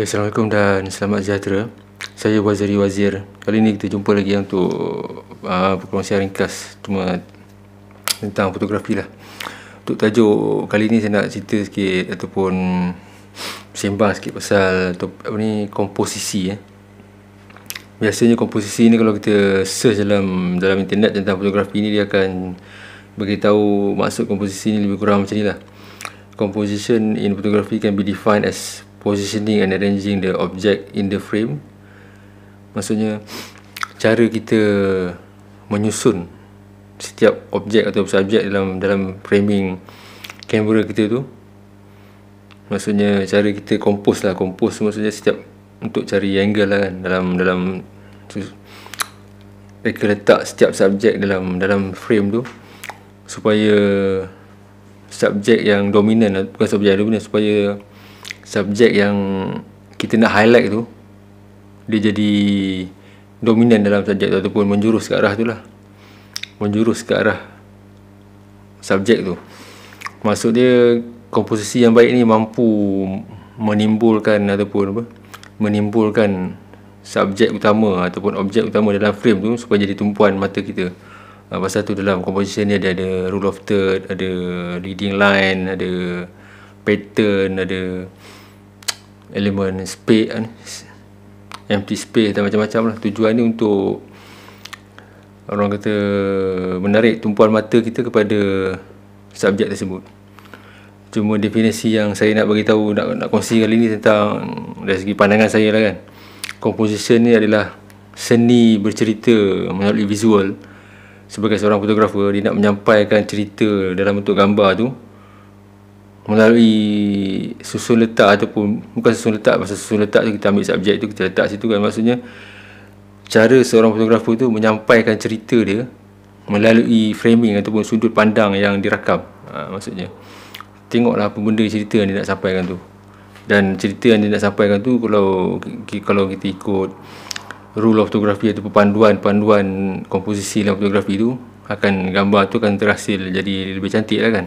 Okay, Assalamualaikum dan selamat sejahtera Saya Wazari Wazir Kali ini kita jumpa lagi untuk uh, Perkongsian ringkas Cuma tentang fotografi lah Untuk tajuk kali ini saya nak cerita sikit Ataupun Sembang sikit pasal apa ni, Komposisi eh. Biasanya komposisi ni kalau kita search dalam dalam internet tentang fotografi ni dia akan beritahu maksud komposisi ni lebih kurang macam ni lah. Composition in photography can be defined as positioning and arranging the object in the frame maksudnya cara kita menyusun setiap objek atau subjek dalam dalam framing kamera kita tu maksudnya cara kita compose lah compose maksudnya setiap untuk cari angle lah kan dalam dalam mereka letak setiap subjek dalam dalam frame tu supaya subjek yang dominan lah, bukan subjek yang dominan supaya subjek yang kita nak highlight tu dia jadi dominan dalam subjek tu ataupun menjurus ke arah tu lah menjurus ke arah subjek tu maksud dia komposisi yang baik ni mampu menimbulkan ataupun apa menimbulkan subjek utama ataupun objek utama dalam frame tu supaya jadi tumpuan mata kita ah, pasal tu dalam komposisi ni ada ada rule of third ada leading line ada pattern ada elemen space eh, empty space dan macam-macam lah tujuan ni untuk orang kata menarik tumpuan mata kita kepada subjek tersebut cuma definisi yang saya nak bagi tahu nak nak kongsi kali ni tentang dari segi pandangan saya lah kan composition ni adalah seni bercerita melalui visual sebagai seorang fotografer dia nak menyampaikan cerita dalam bentuk gambar tu melalui susun letak ataupun bukan susun letak masa susun letak tu kita ambil subjek tu kita letak situ kan maksudnya cara seorang fotografer tu menyampaikan cerita dia melalui framing ataupun sudut pandang yang dirakam ha, maksudnya tengoklah apa benda cerita yang dia nak sampaikan tu dan cerita yang dia nak sampaikan tu kalau kalau kita ikut rule of photography atau panduan panduan komposisi dalam fotografi tu akan gambar tu akan terhasil jadi lebih cantik lah kan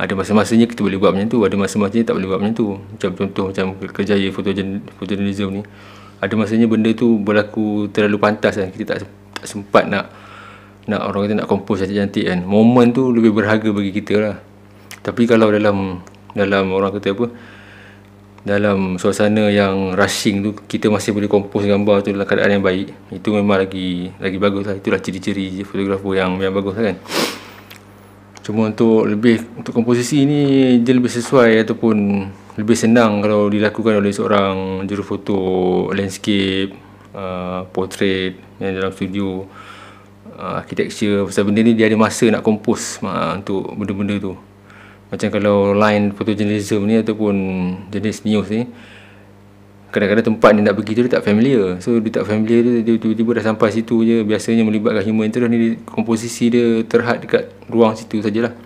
ada masa-masanya kita boleh buat macam tu ada masa-masanya tak boleh buat macam tu macam contoh macam kejaya fotojournalism ni ada masanya benda tu berlaku terlalu pantas kan kita tak, tak sempat nak nak orang kata nak kompos saja cantik kan momen tu lebih berharga bagi kita lah tapi kalau dalam dalam orang kata apa dalam suasana yang rushing tu kita masih boleh kompos gambar tu dalam keadaan yang baik itu memang lagi lagi bagus lah itulah ciri-ciri fotografer yang yang bagus lah kan cuma untuk lebih untuk komposisi ni dia lebih sesuai ataupun lebih senang kalau dilakukan oleh seorang juru foto landscape uh, portrait yang dalam studio uh, architecture pasal benda ni dia ada masa nak kompos uh, untuk benda-benda tu macam kalau line photojournalism ni ataupun jenis news ni kadang-kadang tempat dia nak pergi tu dia tak familiar so dia tak familiar tu dia tiba-tiba dah sampai situ je biasanya melibatkan human terus ni komposisi dia terhad dekat ruang situ sajalah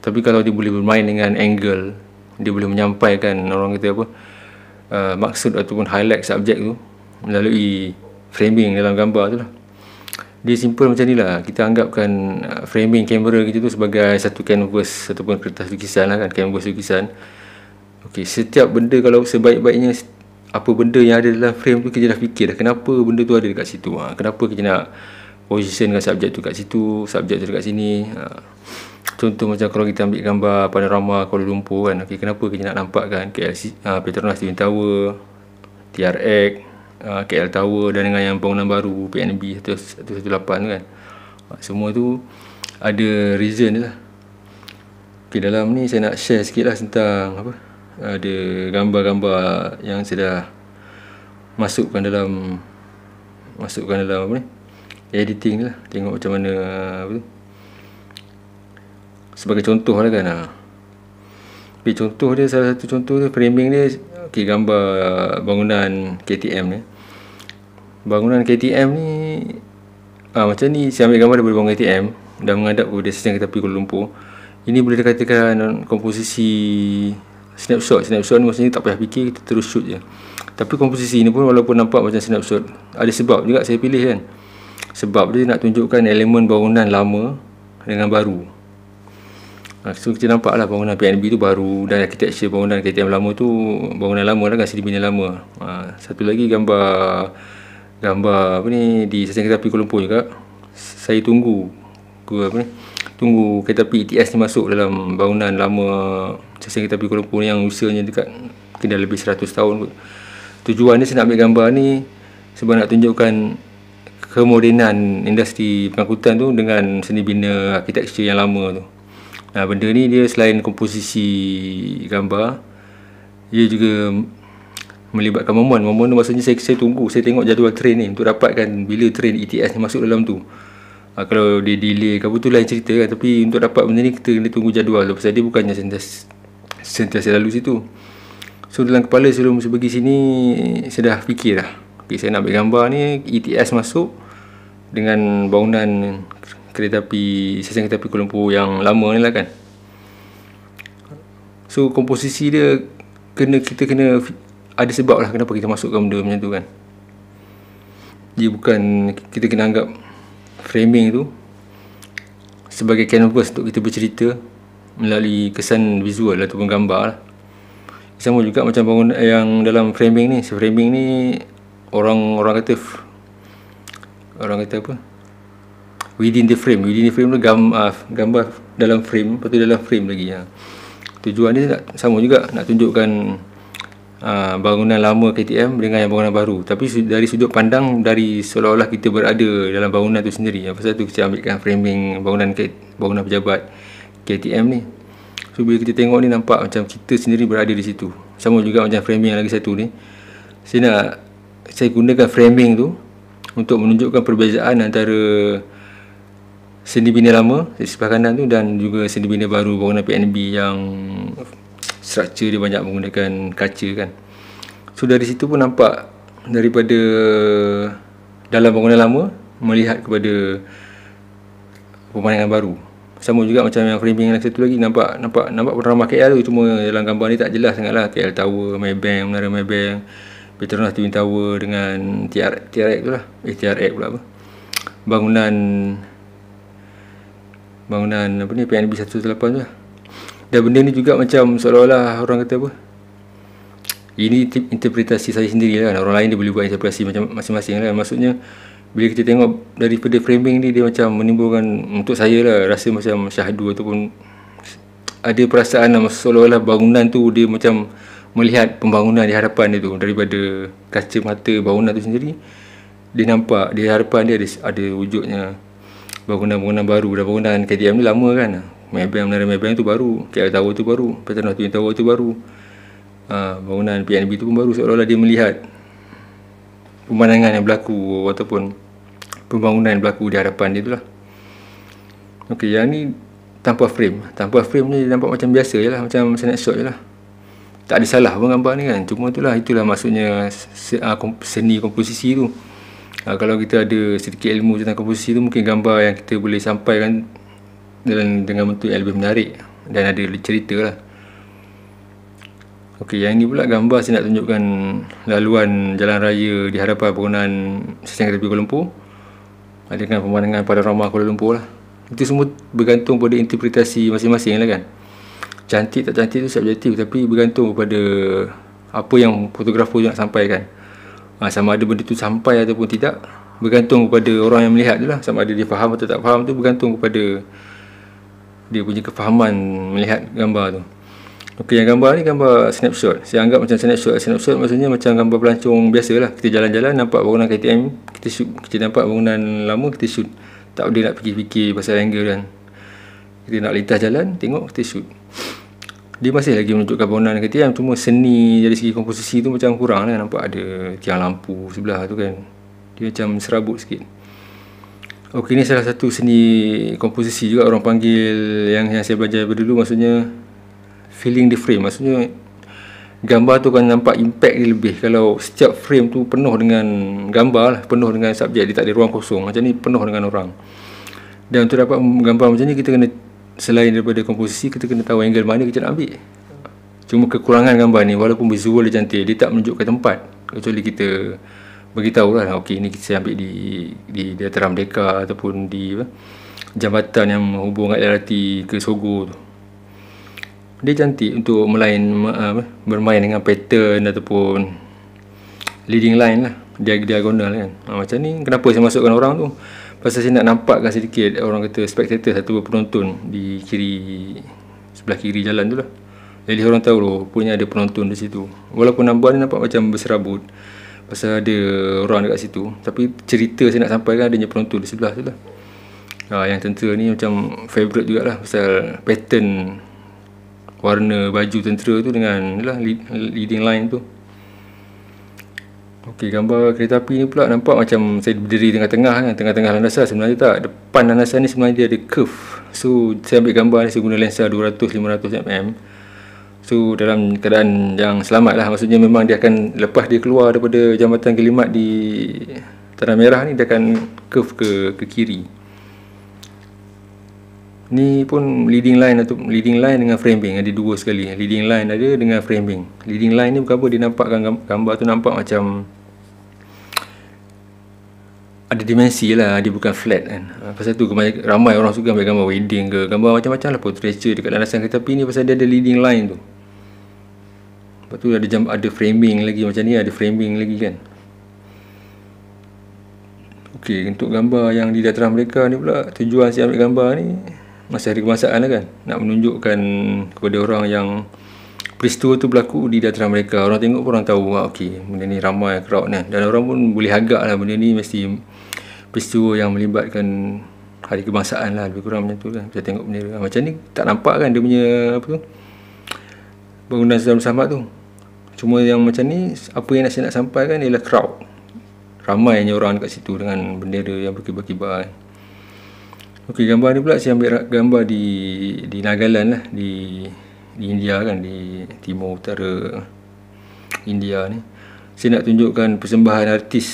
tapi kalau dia boleh bermain dengan angle dia boleh menyampaikan orang kata apa uh, maksud ataupun highlight subjek tu melalui framing dalam gambar tu lah dia simple macam ni lah kita anggapkan uh, framing kamera kita tu sebagai satu canvas ataupun kertas lukisan lah kan canvas lukisan Okey, setiap benda kalau sebaik-baiknya apa benda yang ada dalam frame tu kita dah fikir dah kenapa benda tu ada dekat situ ha. kenapa kita nak position dengan subjek tu dekat situ subjek tu dekat sini ha. contoh macam kalau kita ambil gambar panorama Kuala Lumpur kan okay, kenapa kita nak nampakkan KLC, ha, Petronas Twin Tower TRX ha, KL Tower dan dengan yang bangunan baru PNB 118 tu kan ha, semua tu ada reason je lah Okay, dalam ni saya nak share sikit lah tentang apa ada gambar-gambar yang saya dah masukkan dalam masukkan dalam apa ni editing lah tengok macam mana apa tu sebagai contoh lah kan ha. tapi contoh dia salah satu contoh tu framing dia ok gambar bangunan KTM ni bangunan KTM ni ah macam ni saya ambil gambar daripada bangunan KTM dan menghadap kepada stesen kita api Kuala Lumpur ini boleh dikatakan komposisi snapshot snapshot ni maksudnya tak payah fikir kita terus shoot je tapi komposisi ni pun walaupun nampak macam snapshot ada sebab juga saya pilih kan sebab dia nak tunjukkan elemen bangunan lama dengan baru ha, so kita nampak lah bangunan PNB tu baru dan architecture bangunan KTM lama tu bangunan lama lah kan CDB nya lama ha, satu lagi gambar gambar apa ni di sesen kereta api Kuala Lumpur juga saya tunggu tunggu kereta api ETS ni masuk dalam bangunan lama Sesing kita pergi Kuala yang usianya dekat mungkin lebih 100 tahun kot. Tujuan ni saya nak ambil gambar ni sebab nak tunjukkan kemodenan industri pengangkutan tu dengan seni bina arkitektur yang lama tu. Nah, benda ni dia selain komposisi gambar, dia juga melibatkan momen. Momen tu maksudnya saya, saya tunggu, saya tengok jadual train ni untuk dapatkan bila train ETS ni masuk dalam tu. Ha, kalau dia delay ke apa tu lain cerita kan. Tapi untuk dapat benda ni kita kena tunggu jadual tu. Sebab dia bukannya sentiasa lalu situ so dalam kepala sebelum saya pergi sini saya dah fikir lah okay, saya nak ambil gambar ni ETS masuk dengan bangunan kereta api sesen kereta api Kuala Lumpur yang lama ni lah kan so komposisi dia kena kita kena ada sebab lah kenapa kita masukkan benda macam tu kan dia bukan kita kena anggap framing tu sebagai canvas untuk kita bercerita melalui kesan visual ataupun gambar lah. sama juga macam bangunan eh, yang dalam framing ni se framing ni orang orang kata orang kata apa within the frame within the frame tu gam, uh, gambar dalam frame lepas dalam frame lagi ya. tujuan dia sama juga nak tunjukkan uh, bangunan lama KTM dengan yang bangunan baru tapi dari sudut pandang dari seolah-olah kita berada dalam bangunan tu sendiri ya. pasal tu kita ambilkan framing bangunan KTM, bangunan pejabat KTM ni so bila kita tengok ni nampak macam kita sendiri berada di situ sama juga macam framing yang lagi satu ni saya nak saya gunakan framing tu untuk menunjukkan perbezaan antara sendi bina lama di sebelah kanan tu dan juga sendi bina baru warna PNB yang struktur dia banyak menggunakan kaca kan so dari situ pun nampak daripada dalam bangunan lama melihat kepada pemandangan baru sama juga macam yang framing yang satu lagi nampak nampak nampak pernah KL tu cuma dalam gambar ni tak jelas sangatlah KL Tower Maybank Menara Maybank Petronas Twin Tower dengan TR, TRX tu lah eh TRX pula apa bangunan bangunan apa ni PNB 108 tu lah dan benda ni juga macam seolah-olah orang kata apa ini interpretasi saya sendiri lah orang lain dia boleh buat interpretasi macam masing-masing lah maksudnya bila kita tengok daripada framing ni dia macam menimbulkan untuk saya lah rasa macam syahdu ataupun ada perasaan lah, seolah-olah bangunan tu dia macam melihat pembangunan di hadapan dia tu daripada kaca mata bangunan tu sendiri dia nampak di hadapan dia ada, ada wujudnya bangunan-bangunan baru dah bangunan KTM ni lama kan Maybank, Menara Maybank tu baru KL Tower tu baru Petronas Twin Tower tu baru ha, bangunan PNB tu pun baru seolah-olah dia melihat pemandangan yang berlaku ataupun pembangunan berlaku di hadapan dia tu lah ok yang ni tanpa frame tanpa frame ni nampak macam biasa je lah macam snapshot je lah tak ada salah pun gambar ni kan cuma tu lah itulah maksudnya ah, seni komposisi tu Ha, kalau kita ada sedikit ilmu tentang komposisi tu mungkin gambar yang kita boleh sampaikan dengan, dengan bentuk yang lebih menarik dan ada cerita lah ok yang ni pula gambar saya nak tunjukkan laluan jalan raya di hadapan perkenaan sesengah tepi Kuala Adakan pemandangan pada Ramah Kuala Lumpur lah. Itu semua bergantung pada interpretasi masing-masing lah kan. Cantik tak cantik tu subjektif tapi bergantung kepada apa yang fotografer nak sampaikan. Ha, sama ada benda tu sampai ataupun tidak bergantung kepada orang yang melihat tu lah. Sama ada dia faham atau tak faham tu bergantung kepada dia punya kefahaman melihat gambar tu. Okey, yang gambar ni gambar snapshot. Saya anggap macam snapshot. Snapshot maksudnya macam gambar pelancong biasa lah. Kita jalan-jalan, nampak bangunan KTM. Kita shoot, kita nampak bangunan lama, kita shoot. Tak boleh nak fikir-fikir pasal angle kan. Kita nak lintas jalan, tengok, kita shoot. Dia masih lagi menunjukkan bangunan KTM. Cuma seni dari segi komposisi tu macam kurang lah. Nampak ada tiang lampu sebelah tu kan. Dia macam serabut sikit. Okey, ni salah satu seni komposisi juga orang panggil yang yang saya belajar dulu maksudnya filling the frame maksudnya gambar tu akan nampak impact dia lebih kalau setiap frame tu penuh dengan gambar lah, penuh dengan subjek dia tak ada ruang kosong macam ni penuh dengan orang dan untuk dapat gambar macam ni kita kena selain daripada komposisi kita kena tahu angle mana kita nak ambil cuma kekurangan gambar ni walaupun visual dia cantik dia tak menunjukkan tempat kecuali kita beritahu lah ah, okey ini kita ambil di di dataran merdeka ataupun di apa, jambatan yang menghubungkan LRT ke Sogo tu dia cantik untuk melain uh, bermain dengan pattern ataupun leading line lah Dia dia diagonal kan ha, macam ni kenapa saya masukkan orang tu pasal saya nak nampakkan sedikit orang kata spectator satu penonton di kiri sebelah kiri jalan tu lah jadi orang tahu loh, punya ada penonton di situ walaupun nampak ni nampak macam berserabut pasal ada orang dekat situ tapi cerita saya nak sampaikan adanya penonton di sebelah tu lah ha, yang tentera ni macam favourite jugalah pasal pattern warna baju tentera tu dengan lah leading line tu Okey gambar kereta api ni pula nampak macam saya berdiri tengah-tengah kan tengah-tengah landasan sebenarnya tak depan landasan ni sebenarnya dia ada curve so saya ambil gambar ni saya guna lensa 200-500 mm so dalam keadaan yang selamat lah maksudnya memang dia akan lepas dia keluar daripada jambatan kelimat di tanah merah ni dia akan curve ke, ke kiri ni pun leading line atau lah leading line dengan framing ada dua sekali leading line ada dengan framing leading line ni bukan apa dia nampakkan gambar tu nampak macam ada dimensi lah dia bukan flat kan ha, pasal tu ramai orang suka ambil gambar wedding ke gambar macam-macam lah portraiture dekat landasan kereta api ni pasal dia ada leading line tu lepas tu ada, jam, ada framing lagi macam ni ada framing lagi kan Okey, untuk gambar yang di dataran mereka ni pula tujuan saya ambil gambar ni masih hari kebangsaan lah kan nak menunjukkan kepada orang yang peristiwa tu berlaku di dataran mereka orang tengok pun orang tahu ah, okey benda ni ramai crowd ni dan orang pun boleh agak lah benda ni mesti peristiwa yang melibatkan hari kebangsaan lah lebih kurang macam tu kan lah. kita tengok benda ah, macam ni tak nampak kan dia punya apa tu bangunan Zalim Sahabat tu cuma yang macam ni apa yang saya nak sampaikan ialah crowd ramainya orang dekat situ dengan bendera yang berkibar-kibar kan. Okey, gambar ni pula saya ambil gambar di di Nagaland lah, di di India kan, di timur utara India ni. Saya nak tunjukkan persembahan artis,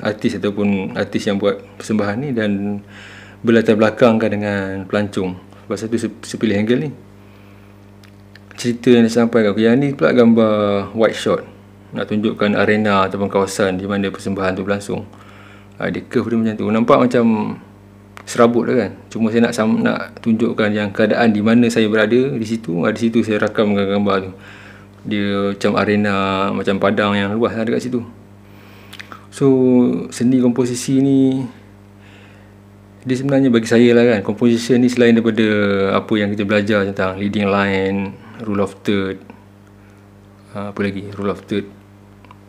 artis ataupun artis yang buat persembahan ni dan berlatar belakang kan dengan pelancong. Sebab satu saya pilih angle ni. Cerita yang sampai kat yang ni pula gambar white shot. Nak tunjukkan arena ataupun kawasan di mana persembahan tu berlangsung. Ada ah, curve dia macam tu. Nampak macam serabut lah kan cuma saya nak nak tunjukkan yang keadaan di mana saya berada di situ ah, di situ saya rakam gambar tu dia macam arena macam padang yang luas lah dekat situ so seni komposisi ni dia sebenarnya bagi saya lah kan komposisi ni selain daripada apa yang kita belajar tentang leading line rule of third ah, apa lagi rule of third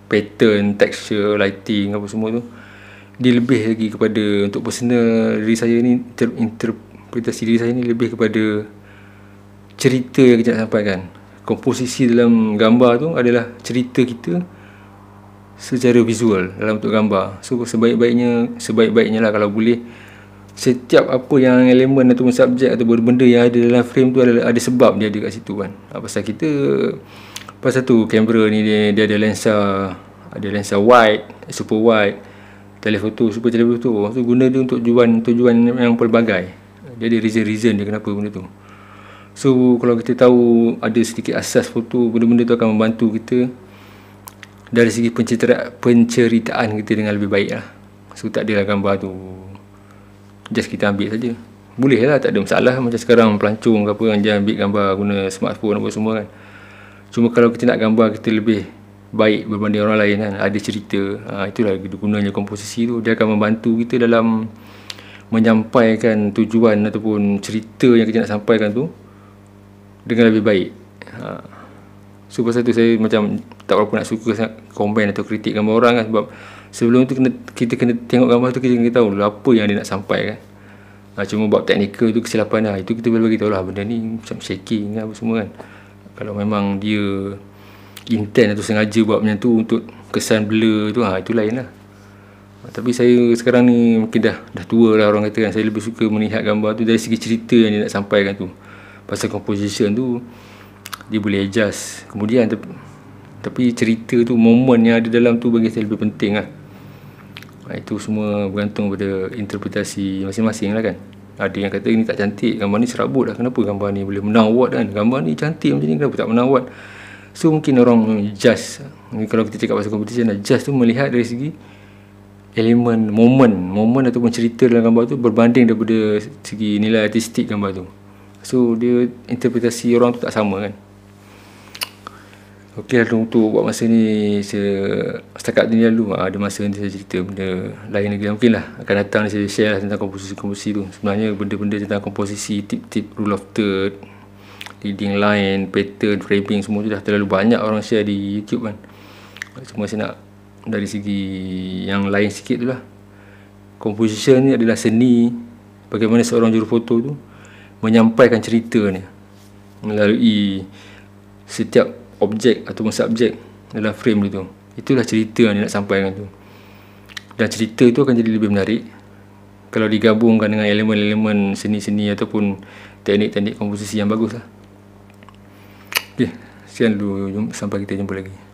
pattern texture lighting apa semua tu lebih lagi kepada untuk personal diri saya ni inter, interpretasi diri saya ni lebih kepada cerita yang kita nak sampaikan komposisi dalam gambar tu adalah cerita kita secara visual dalam bentuk gambar so sebaik-baiknya sebaik-baiknya lah kalau boleh setiap apa yang elemen atau subjek atau benda yang ada dalam frame tu ada, ada sebab dia ada kat situ kan ah, pasal kita pasal tu kamera ni dia, dia ada lensa ada lensa wide super wide telefoto super foto, tu guna dia untuk tujuan tujuan yang pelbagai jadi reason reason dia kenapa guna tu so kalau kita tahu ada sedikit asas foto benda-benda tu akan membantu kita dari segi penceritaan, penceritaan kita dengan lebih baik lah so tak adalah gambar tu just kita ambil saja boleh lah tak ada masalah macam sekarang pelancong ke apa yang ambil gambar guna smartphone apa semua kan cuma kalau kita nak gambar kita lebih baik berbanding orang lain kan ada cerita uh, itulah gunanya komposisi tu dia akan membantu kita dalam menyampaikan tujuan ataupun cerita yang kita nak sampaikan tu dengan lebih baik uh, so pasal tu saya macam tak berapa nak suka sangat komen atau kritik gambar orang kan sebab sebelum tu kena, kita kena tengok gambar tu kita kena tahu lah apa yang dia nak sampaikan uh, ha, cuma buat teknikal tu kesilapan lah itu kita boleh beritahu lah benda ni macam shaking lah apa semua kan kalau memang dia intent atau sengaja buat macam tu untuk kesan blur tu ha, itu lain lah. ha, tapi saya sekarang ni mungkin dah dah tua lah orang kata kan saya lebih suka melihat gambar tu dari segi cerita yang dia nak sampaikan tu pasal composition tu dia boleh adjust kemudian tapi, tapi cerita tu momen yang ada dalam tu bagi saya lebih penting lah ha, itu semua bergantung pada interpretasi masing-masing lah kan ada yang kata ini tak cantik gambar ni serabut lah kenapa gambar ni boleh menang award kan gambar ni cantik macam ni kenapa tak menang So mungkin orang just Kalau kita cakap pasal competition Just tu melihat dari segi Elemen, momen Momen ataupun cerita dalam gambar tu Berbanding daripada segi nilai artistik gambar tu So dia interpretasi orang tu tak sama kan Okey, lah tu buat masa ni saya, Setakat ni lalu ah, Ada masa nanti saya cerita benda lain lagi Mungkin lah akan datang saya share lah tentang komposisi-komposisi tu Sebenarnya benda-benda tentang komposisi Tip-tip rule of third leading line, pattern, framing semua tu dah terlalu banyak orang share di YouTube kan. Semua saya nak dari segi yang lain sikit tu lah. Composition ni adalah seni bagaimana seorang juru foto tu menyampaikan cerita ni melalui setiap objek ataupun subjek dalam frame dia tu. Itulah cerita yang dia nak sampaikan tu. Dan cerita tu akan jadi lebih menarik kalau digabungkan dengan elemen-elemen seni-seni ataupun teknik-teknik komposisi yang bagus lah. Okey, sekian dulu sampai kita jumpa lagi.